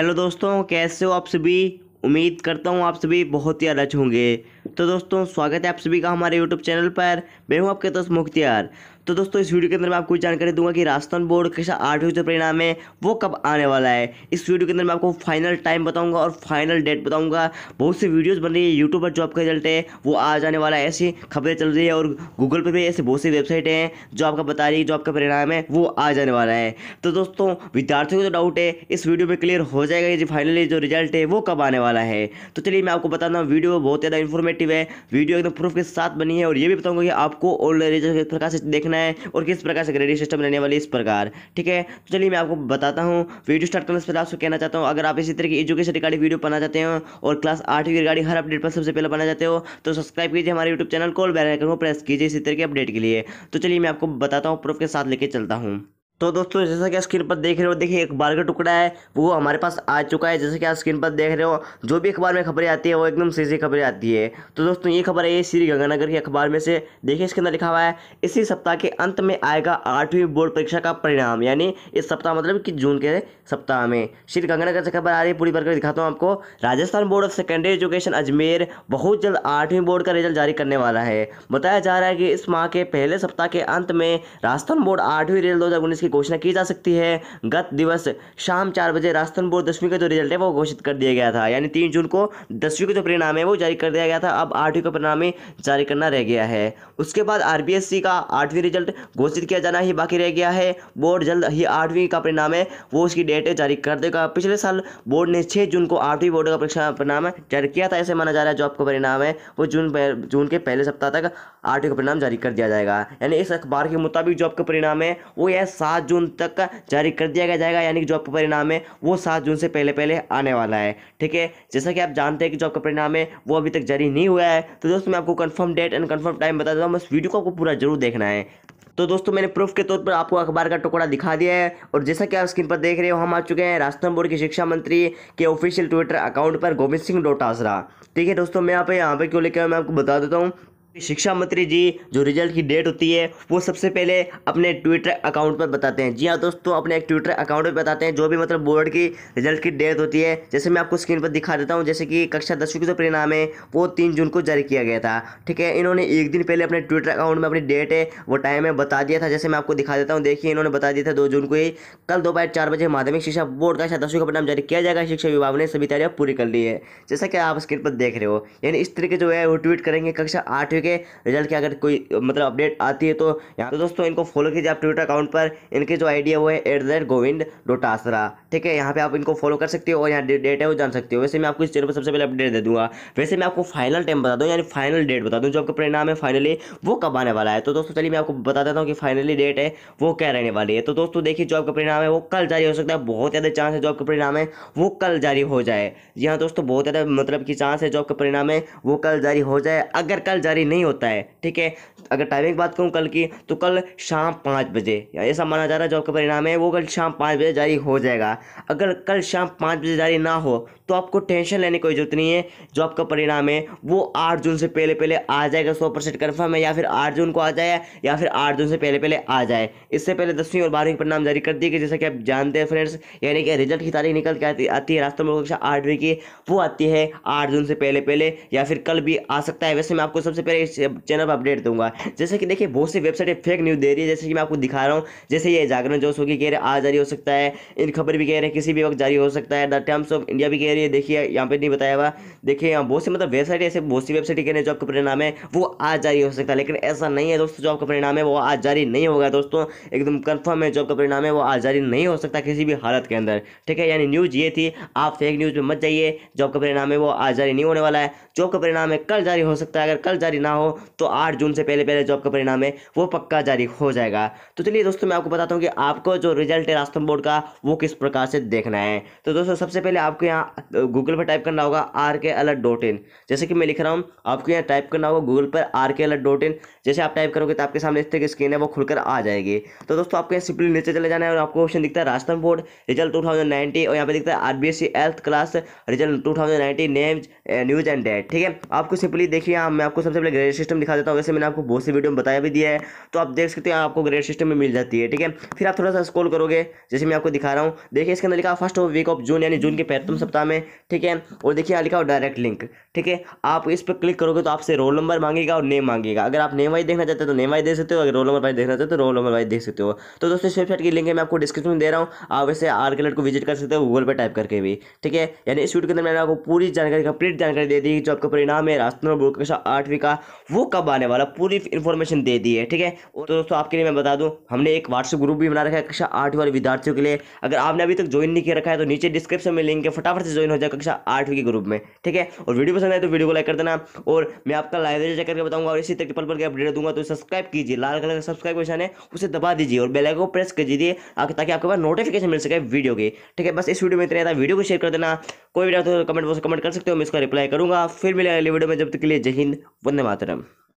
hello दोस्तों कैसे हो आप सभी उम्मीद करता हूँ आप सभी बहुत ही अलच होंगे तो दोस्तों स्वागत है आप सभी का हमारे यूट्यूब चैनल पर मैं हूँ आपके दोस्त मुख्तियार तो दोस्तों इस वीडियो के अंदर मैं आपको जानकारी दूंगा कि राजस्थान बोर्ड कैसा आठवीं जो परिणाम है वो कब आने वाला है इस वीडियो के अंदर मैं आपको फाइनल टाइम बताऊंगा और फाइनल डेट बताऊंगा बहुत सी वीडियोस बन रही है यूट्यूब पर जॉब का रिजल्ट है वो आ जाने वाला है ऐसी खबरें चल रही है और गूगल पर भी ऐसी बहुत सी वेबसाइट हैं जो आपका बता रही है जॉब का परिणाम है वो आ जाने वाला है तो दोस्तों विद्यार्थियों को जो तो डाउट है इस वीडियो में क्लियर हो जाएगा कि फाइनली जो रिजल्ट है वो कब आने वाला है तो चलिए मैं आपको बता दूँ वीडियो बहुत ज़्यादा इन्फॉर्मेटिव है वीडियो एकदम प्रूफ के साथ बनी है और ये भी बताऊँगा कि आपको ओल्ड रिजल्ट किस प्रकार से देखना है करना है और किस प्रकार से ग्रेडिंग सिस्टम रहने वाली इस प्रकार ठीक है तो चलिए मैं आपको बताता हूँ वीडियो स्टार्ट करने से पहले आपको कहना चाहता हूँ अगर आप इसी तरह की एजुकेशन रिगार्डिंग वीडियो बना चाहते हो और क्लास आठ की रिगार्डिंग हर अपडेट पर सबसे पहले बना चाहते हो तो सब्सक्राइब कीजिए हमारे यूट्यूब चैनल को बेल आइकन को प्रेस कीजिए इसी तरह के अपडेट के लिए तो चलिए मैं आपको बताता हूँ प्रूफ के साथ लेके चलता हूँ तो दोस्तों जैसा कि स्क्रीन पर देख रहे हो देखिए अखबार का टुकड़ा है वो हमारे पास आ चुका है जैसे कि आप स्क्रीन पर देख रहे हो जो भी अखबार में खबरें आती है वो एकदम सही सही खबरें आती है तो दोस्तों ये खबर है ये श्री गंगानगर के अखबार में से देखिए इसके अंदर लिखा हुआ है इसी सप्ताह के अंत में आएगा आठवीं बोर्ड परीक्षा का परिणाम यानी इस सप्ताह मतलब कि जून के सप्ताह में श्री गंगानगर से खबर आ रही है पूरी भरकर दिखाता हूँ आपको Rajasthan board of secondary education Ajmer बहुत जल्द आठवीं बोर्ड का रिजल्ट जारी करने वाला है बताया जा रहा है कि इस माह के पहले सप्ताह के अंत में राजस्थान बोर्ड आठवीं रेल दो की घोषणा की जा सकती है गत दिवस शाम चार बजे राजस्थान बोर्ड दसवीं का जो रिजल्ट है वो घोषित कर दिया गया था यानी तीन जून को दसवीं का जो परिणाम है वो जारी कर दिया गया था अब आठवीं का परिणाम जारी करना रह गया है उसके बाद आर का आठवीं रिजल्ट घोषित किया जाना ही बाकी रह गया है बोर्ड जल्द ही आठवीं का परिणाम है वो उसकी डेट जारी कर देगा पिछले साल बोर्ड ने छः जून को आठवीं बोर्ड का परीक्षा परिणाम जारी किया था ऐसे माना जा रहा है जो आपका परिणाम है वो जून जून के पहले सप्ताह तक आठवीं का परिणाम जारी कर दिया जाएगा यानी इस अखबार के मुताबिक जो आपका परिणाम है वो यह सात सात जून तक जारी कर दिया जाएगा यानी कि जॉब का परिणाम है वो सात जून से पहले पहले आने वाला है ठीक है जैसा कि आप जानते हैं कि जॉब का परिणाम है वो अभी तक जारी नहीं हुआ है तो दोस्तों मैं आपको confirm date and confirm time बता देता हूँ बस वीडियो को आपको पूरा जरूर देखना है तो दोस्तों मैंने प्रूफ के तौर पर आपको अखबार का टुकड़ा दिखा दिया है और जैसा कि आप स्क्रीन पर देख रहे हो हम आ चुके हैं राजस्थान बोर्ड के शिक्षा मंत्री के ऑफिशियल ट्विटर अकाउंट पर गोविंद सिंह डोटासरा ठीक है दोस्तों मैं यहाँ पे यहाँ पे क्यों लेकर मैं आपको बता देता हूँ शिक्षा मंत्री जी जो रिजल्ट की डेट होती है वो सबसे पहले अपने ट्विटर अकाउंट पर बताते हैं जी हाँ दोस्तों अपने एक ट्विटर अकाउंट पर बताते हैं जो भी मतलब बोर्ड की रिजल्ट की डेट होती है जैसे मैं आपको स्क्रीन पर दिखा देता हूँ जैसे कि कक्षा दसवीं के जो परिणाम है वो तीन जून को जारी किया गया था ठीक है इन्होंने एक दिन पहले अपने ट्विटर अकाउंट में अपनी डेट है वो टाइम है बता दिया था जैसे मैं आपको दिखा देता हूँ देखिए इन्होंने बता दिया था दो जून को ही कल दोपहर चार बजे माध्यमिक शिक्षा बोर्ड का कक्षा दसवीं का परिणाम जारी किया जाएगा शिक्षा विभाग ने सभी तैयारियाँ पूरी कर ली है जैसा कि आप स्क्रीन पर देख रहे हो यानी इस तरीके जो है वो ट्वीट करेंगे कक्षा आठवीं ट्विटर के रिजल्ट की अगर कोई मतलब अपडेट आती है तो यहाँ तो दोस्तों इनको फॉलो कीजिए आप ट्विटर अकाउंट पर इनकी जो आइडिया वो है at the rate Govind Dotasra ठीक है यहाँ पे आप इनको फॉलो कर सकते हो और यहाँ डेट है वो जान सकते हो वैसे मैं आपको इस चैनल पर सबसे पहले अपडेट दे दूंगा वैसे मैं आपको फाइनल टाइम बता दूँ यानी फाइनल डेट बता दूँ जो आपका परिणाम है फाइनली वो कब आने वाला है तो दोस्तों चलिए मैं आपको बता देता हूँ कि फाइनली डेट है वो क्या रहने वाली है तो दोस्तों देखिए जो आपका परिणाम है वो कल जारी हो सकता है बहुत ज़्यादा चांस है जो आपका परिणाम है वो कल जारी हो जाए यहाँ दोस्तों बहुत ज़्यादा मतलब की चांस है जो आपका परिणाम है वो कल जारी हो जाए अगर कल जारी नहीं होता है ठीक है अगर टाइमिंग बात करूँ कल की तो कल शाम पाँच बजे ऐसा माना जा रहा है जो आपका परिणाम है वो कल शाम पाँच बजे जारी हो जाएगा अगर कल शाम पाँच बजे जारी ना हो तो आपको टेंशन लेने कोई जरूरत नहीं है जो आपका परिणाम है वो आठ जून से पहले पहले आ जाएगा सौ परसेंट कन्फर्म है या फिर आठ जून को आ जाए या फिर आठ जून से पहले पहले आ जाए इससे पहले दसवीं और बारहवीं परिणाम जारी कर दिए गए जैसा कि आप जानते हैं फ्रेंड्स यानी कि रिजल्ट की तारीख निकल के आती है रास्ते में कक्षा आठवीं की वो आती है आठ जून से पहले पहले या फिर कल भी आ सकता है वैसे मैं आपको सबसे पहले इस चैनल पर अपडेट दूंगा जैसे कि देखिए बहुत सी वेबसाइटें फेक न्यूज़ दे रही है जैसे कि मैं आपको दिखा रहा हूँ जैसे ये जागरण जोश होगी कह रहे आज जारी हो सकता है इन खबर भी कह रहे हैं किसी भी वक्त जारी हो सकता है द टाइम्स ऑफ इंडिया भी कह रही रही है देखिए यहाँ पे नहीं बताया हुआ देखिए यहाँ बहुत सी मतलब वेबसाइट ऐसे बहुत सी वेबसाइट के जो आपका परिणाम है वो आज जारी हो सकता है लेकिन ऐसा नहीं है दोस्तों जो आपका परिणाम है वो आज जारी नहीं होगा दोस्तों एकदम कन्फर्म है जो आपका परिणाम है वो आज जारी नहीं हो सकता किसी भी हालत के अंदर ठीक है यानी न्यूज़ ये थी आप फेक न्यूज़ में मत जाइए जो आपका परिणाम है वो आज जारी नहीं होने वाला है जो आपका परिणाम है कल जारी हो सकता है अगर कल जारी ना हो तो आठ जून से पहले पहले जो आपका परिणाम है वो पक्का जारी हो जाएगा तो चलिए दोस्तों मैं आपको बताता हूँ कि आपको जो रिजल्ट है राजस्थान बोर्ड का वो किस प्रकार से देखना है तो दोस्तों सबसे पहले आपको यहाँ गूगल पर टाइप करना होगा आर के अलर्ट डॉट इन जैसे कि मैं लिख रहा हूँ आपको यहाँ टाइप करना होगा गूगल पर आर के अलर्ट डॉट इन जैसे आप टाइप करोगे तो आपके सामने इस तरह की स्क्रीन है वो खुलकर आ जाएगी तो दोस्तों आपको यहाँ सिंपली नीचे चले जाना है और आपको ऑप्शन दिखता है राजस्थान बोर्ड रिजल्ट टू और यहाँ पर दिखता है R B S C eighth class result two thousand news and date ठीक है आपको सिंपली देखिए मैं आपको सबसे पहले ग्रेड सिस्टम दिखा देता हूँ वैसे मैंने आपको बहुत सी वीडियो में बताया भी दिया है तो आप देख सकते हैं आपको ग्रेड सिस्टम में मिल जाती है ठीक है फिर आप थोड़ा सा स्कोल करोगे जैसे मैं आपको दिखा रहा हूँ देखिए इसके अंदर लिखा फर्स्ट वीक ऑफ जून यानी जून के पैतम सप्ताह में ठीक है और देखिए यहाँ लिखा हो डायरेक्ट लिंक ठीक है आप इस पर क्लिक करोगे तो आपसे रोल नंबर मांगेगा और नेम मांगेगा अगर आप नेम वाइज देखना चाहते हो तो नेम वाइज देख सकते हो अगर रोल नंबर वाइज देखना चाहते हो तो रोल नंबर वाइज देख सकते हो तो दोस्तों इस वेबसाइट की लिंक मैं आपको डिस्क्रिप्शन में दे रहा हूँ आप वैसे आर के को विजिट कर सकते हो गूगल पर टाइप करके भी ठीक है यानी इस वीडियो के अंदर मैंने आपको पूरी जानकारी कंप्लीट जानकारी दे दी जो आपका परिणाम है राष्ट्रीय बोर्ड कक्षा आठवीं का वो कब आने वाला पूरी इन्फॉर्मेशन दे दी है ठीक है तो दोस्तों आपके लिए मैं बता दूँ हमने एक व्हाट्सअप ग्रुप भी बना रखा है कक्षा आठवीं वाले विद्यार्थियों के लिए अगर आपने अभी तक ज्वाइन नहीं किया रखा है तो नीचे डिस्क्रिप्शन में लिंक है फटाफट से ज्वाइन हो जाए कक्षा आठवीं के ग्रुप में ठीक है और वीडियो पसंद आए तो वीडियो को लाइक कर देना और मैं आपका लाइब्रेरी चेक करके बताऊंगा और इसी तरह पल पल के अपडेट दूंगा तो सब्सक्राइब कीजिए लाल कलर का सब्सक्राइब निशान है उसे दबा दीजिए और बेलाइक को प्रेस कर दीजिए ताकि आपके पास नोटिफिकेशन मिल सके वीडियो के ठीक है बस इस वीडियो में इतना था वीडियो को शेयर कर देना कोई भी डाउट तो कमेंट बॉक्स कमेंट कर सकते हो मैं इसका रिप्लाई करूंगा फिर मिलेगा अगले वीडियो में जब तक के लिए जय हिंद वंदे मातरम